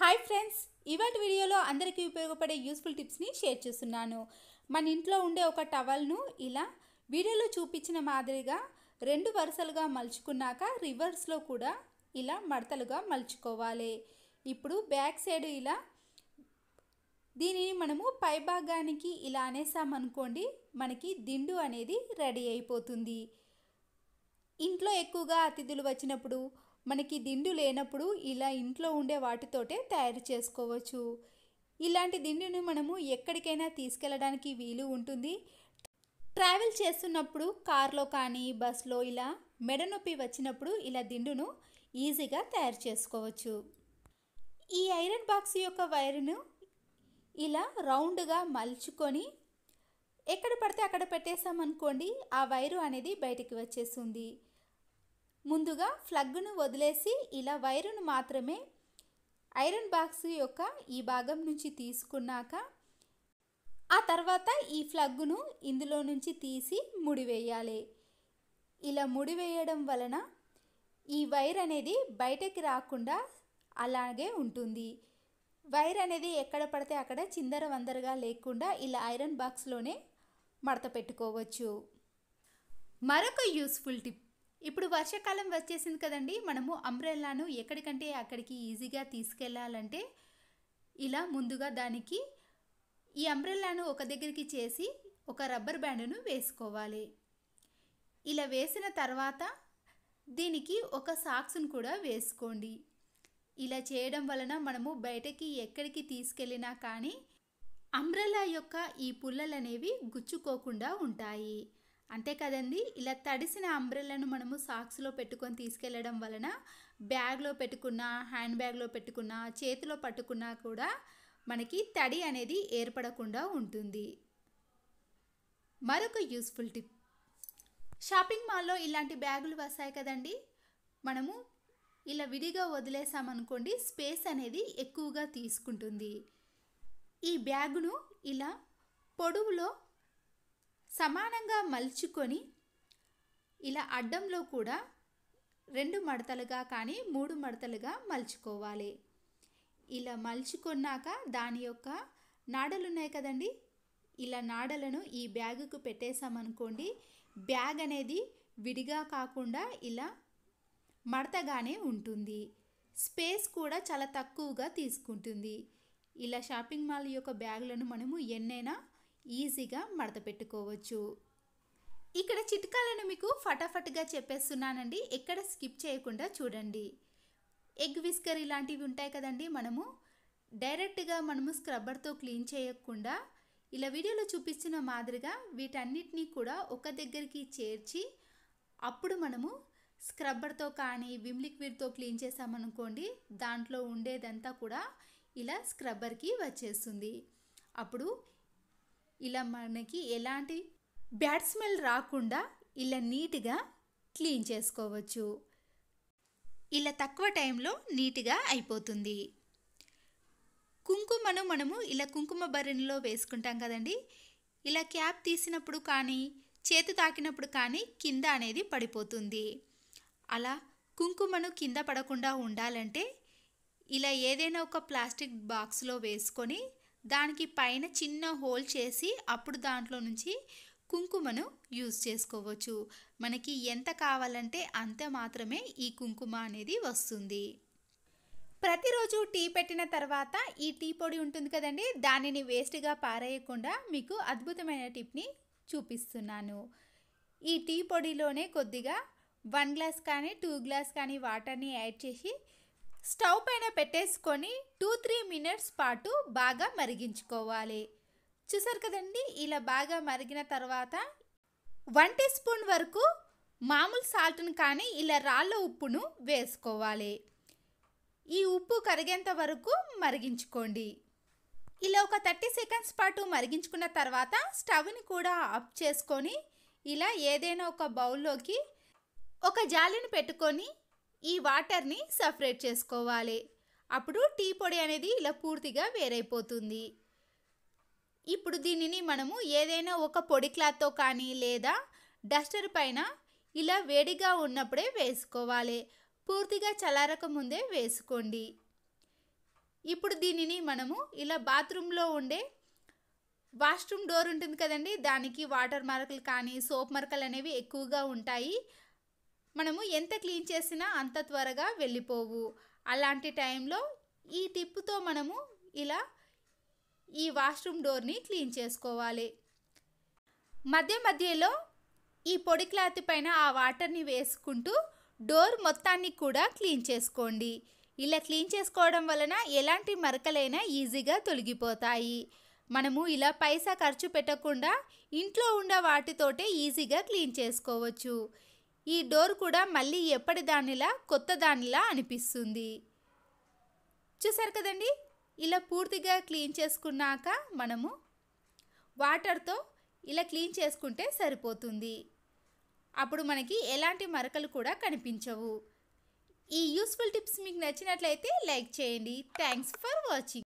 hi friends ఇవాటి వీడియోలో అందరికీ ఉపయోగపడే యూస్ఫుల్ టిప్స్ని షేర్ చేస్తున్నాను మన ఇంట్లో ఉండే ఒక టవల్ను ఇలా వీడియోలో చూపించిన మాదిరిగా రెండు వరుసలుగా మలుచుకున్నాక రివర్స్లో కూడా ఇలా మడతలుగా మలుచుకోవాలి ఇప్పుడు బ్యాక్ సైడ్ ఇలా దీనిని మనము పై భాగానికి ఇలా అనేసామనుకోండి మనకి దిండు అనేది రెడీ అయిపోతుంది ఇంట్లో ఎక్కువగా అతిథులు వచ్చినప్పుడు మనకి దిండు లేనప్పుడు ఇలా ఇంట్లో ఉండే వాటితోటే తయారు చేసుకోవచ్చు ఇలాంటి దిండును మనము ఎక్కడికైనా తీసుకెళ్ళడానికి వీలు ఉంటుంది ట్రావెల్ చేస్తున్నప్పుడు కార్లో కానీ బస్లో ఇలా మెడనొప్పి వచ్చినప్పుడు ఇలా దిండును ఈజీగా తయారు చేసుకోవచ్చు ఈ ఐరన్ బాక్స్ యొక్క వైరును ఇలా రౌండ్గా మలుచుకొని ఎక్కడ పడితే అక్కడ పెట్టేసామనుకోండి ఆ వైరు అనేది బయటికి వచ్చేస్తుంది ముందుగా ఫ్లగ్ను వదిలేసి ఇలా వైరును మాత్రమే ఐరన్ బాక్స్ యొక్క ఈ భాగం నుంచి తీసుకున్నాక ఆ తర్వాత ఈ ఫ్లగ్ను ఇందులో నుంచి తీసి ముడివేయాలి ఇలా ముడివేయడం వలన ఈ వైర్ అనేది బయటకి రాకుండా అలాగే ఉంటుంది వైర్ అనేది ఎక్కడ పడితే అక్కడ చిందర వందరగా లేకుండా ఇలా ఐరన్ బాక్స్లోనే మడత పెట్టుకోవచ్చు మరొక యూస్ఫుల్ టిప్ ఇప్పుడు వర్షాకాలం వచ్చేసింది కదండి మనము అంబ్రెల్లాను ఎక్కడికంటే అక్కడికి ఈజీగా తీసుకెళ్లాలంటే ఇలా ముందుగా దానికి ఈ అంబ్రెల్లాను ఒక దగ్గరికి చేసి ఒక రబ్బర్ బ్యాండును వేసుకోవాలి ఇలా వేసిన తర్వాత దీనికి ఒక సాక్స్ను కూడా వేసుకోండి ఇలా చేయడం వలన మనము బయటకి ఎక్కడికి తీసుకెళ్ళినా కానీ అంబ్రెల్లా యొక్క ఈ పుల్లలు అనేవి గుచ్చుకోకుండా ఉంటాయి అంతే కదండి ఇలా తడిసిన అంబ్రెల్లను మనము సాక్స్లో పెట్టుకొని తీసుకెళ్లడం వలన బ్యాగ్లో పెట్టుకున్న హ్యాండ్ బ్యాగ్లో పెట్టుకున్న చేతిలో పట్టుకున్నా కూడా మనకి తడి అనేది ఏర్పడకుండా ఉంటుంది మరొక యూస్ఫుల్ టిప్ షాపింగ్ మాల్లో ఇలాంటి బ్యాగులు వస్తాయి కదండి మనము ఇలా విడిగా వదిలేసామనుకోండి స్పేస్ అనేది ఎక్కువగా తీసుకుంటుంది ఈ బ్యాగును ఇలా పొడవులో సమానంగా మలుచుకొని ఇలా అడ్డంలో కూడా రెండు మడతలుగా కానీ మూడు మడతలుగా మలుచుకోవాలి ఇలా మలుచుకున్నాక దాని యొక్క నాడలు ఉన్నాయి కదండి ఇలా నాడలను ఈ బ్యాగుకు పెట్టేశామనుకోండి బ్యాగ్ అనేది విడిగా కాకుండా ఇలా మడతగానే ఉంటుంది స్పేస్ కూడా చాలా తక్కువగా తీసుకుంటుంది ఇలా షాపింగ్ మాల్ యొక్క బ్యాగులను మనము ఎన్నైనా ఈజీగా మడత పెట్టుకోవచ్చు ఇక్కడ చిట్కాలను మీకు ఫటాఫట్గా చెప్పేస్తున్నానండి ఎక్కడ స్కిప్ చేయకుండా చూడండి ఎగ్ విస్కర్ ఇలాంటివి ఉంటాయి కదండి మనము డైరెక్ట్గా మనము స్క్రబ్బర్తో క్లీన్ చేయకుండా ఇలా వీడియోలో చూపిస్తున్న మాదిరిగా వీటన్నిటినీ కూడా ఒక దగ్గరికి చేర్చి అప్పుడు మనము స్క్రబ్బర్తో కానీ విమ్ లిక్విడ్తో క్లీన్ చేసామనుకోండి దాంట్లో ఉండేదంతా కూడా ఇలా స్క్రబ్బర్కి వచ్చేస్తుంది అప్పుడు ఇలా మనకి ఎలాంటి బ్యాడ్ స్మెల్ రాకుండా ఇలా నీట్గా క్లీన్ చేసుకోవచ్చు ఇలా తక్కువ టైంలో నీట్గా అయిపోతుంది కుంకుమను మనము ఇలా కుంకుమ భరణిలో వేసుకుంటాం కదండి ఇలా క్యాప్ తీసినప్పుడు కానీ చేతి తాకినప్పుడు కానీ కింద అనేది పడిపోతుంది అలా కుంకుమను కింద పడకుండా ఉండాలంటే ఇలా ఏదైనా ఒక ప్లాస్టిక్ బాక్స్లో వేసుకొని దానికి పైన చిన్న హోల్ చేసి అప్పుడు దాంట్లో నుంచి కుంకుమను యూజ్ చేసుకోవచ్చు మనకి ఎంత కావాలంటే అంత మాత్రమే ఈ కుంకుమ అనేది వస్తుంది ప్రతిరోజు టీ పెట్టిన తర్వాత ఈ టీ పొడి ఉంటుంది కదండి దానిని వేస్ట్గా పారేయకుండా మీకు అద్భుతమైన టిప్ని చూపిస్తున్నాను ఈ టీ పొడిలోనే కొద్దిగా వన్ గ్లాస్ కానీ టూ గ్లాస్ కానీ వాటర్ని యాడ్ చేసి స్టవ్ పైన పెట్టేసుకొని టూ త్రీ మినిట్స్ పాటు బాగా మరిగించుకోవాలి చూసారు కదండి ఇలా బాగా మరిగిన తర్వాత వన్ టీ స్పూన్ వరకు మామూలు సాల్ట్ను కానీ ఇలా రాళ్ళ ఉప్పును వేసుకోవాలి ఈ ఉప్పు కరిగేంత వరకు మరిగించుకోండి ఇలా ఒక థర్టీ సెకండ్స్ పాటు మరిగించుకున్న తర్వాత స్టవ్ని కూడా ఆఫ్ చేసుకొని ఇలా ఏదైనా ఒక బౌల్లోకి ఒక జాలిని పెట్టుకొని ఈ వాటర్ని సపరేట్ చేసుకోవాలి అప్పుడు టీ పొడి అనేది ఇలా పూర్తిగా వేరైపోతుంది ఇప్పుడు దీనిని మనము ఏదైనా ఒక పొడి క్లాత్తో కానీ లేదా డస్టర్ పైన ఇలా వేడిగా ఉన్నప్పుడే వేసుకోవాలి పూర్తిగా చల్లారక ముందే వేసుకోండి ఇప్పుడు దీనిని మనము ఇలా బాత్రూంలో ఉండే వాష్రూమ్ డోర్ ఉంటుంది కదండి దానికి వాటర్ మరకలు కానీ సోప్ మరకలు అనేవి ఎక్కువగా ఉంటాయి మనము ఎంత క్లీన్ చేసినా అంత త్వరగా వెళ్ళిపోవు అలాంటి టైంలో ఈ టిప్పుతో మనము ఇలా ఈ వాష్రూమ్ డోర్ని క్లీన్ చేసుకోవాలి మధ్య మధ్యలో ఈ పొడి క్లాత్ పైన ఆ వాటర్ని వేసుకుంటూ డోర్ మొత్తాన్ని కూడా క్లీన్ చేసుకోండి ఇలా క్లీన్ చేసుకోవడం వలన ఎలాంటి మరకలైనా ఈజీగా తొలగిపోతాయి మనము ఇలా పైసా ఖర్చు పెట్టకుండా ఇంట్లో ఉన్న వాటితోటే ఈజీగా క్లీన్ చేసుకోవచ్చు ఈ డోర్ కూడా మళ్ళీ ఎప్పటి దానిలా కొత్త దానిలా అనిపిస్తుంది చూసారు కదండి ఇలా పూర్తిగా క్లీన్ చేసుకున్నాక మనము వాటర్తో ఇలా క్లీన్ చేసుకుంటే సరిపోతుంది అప్పుడు మనకి ఎలాంటి మరకలు కూడా కనిపించవు ఈ యూస్ఫుల్ టిప్స్ మీకు నచ్చినట్లయితే లైక్ చేయండి థ్యాంక్స్ ఫర్ వాచింగ్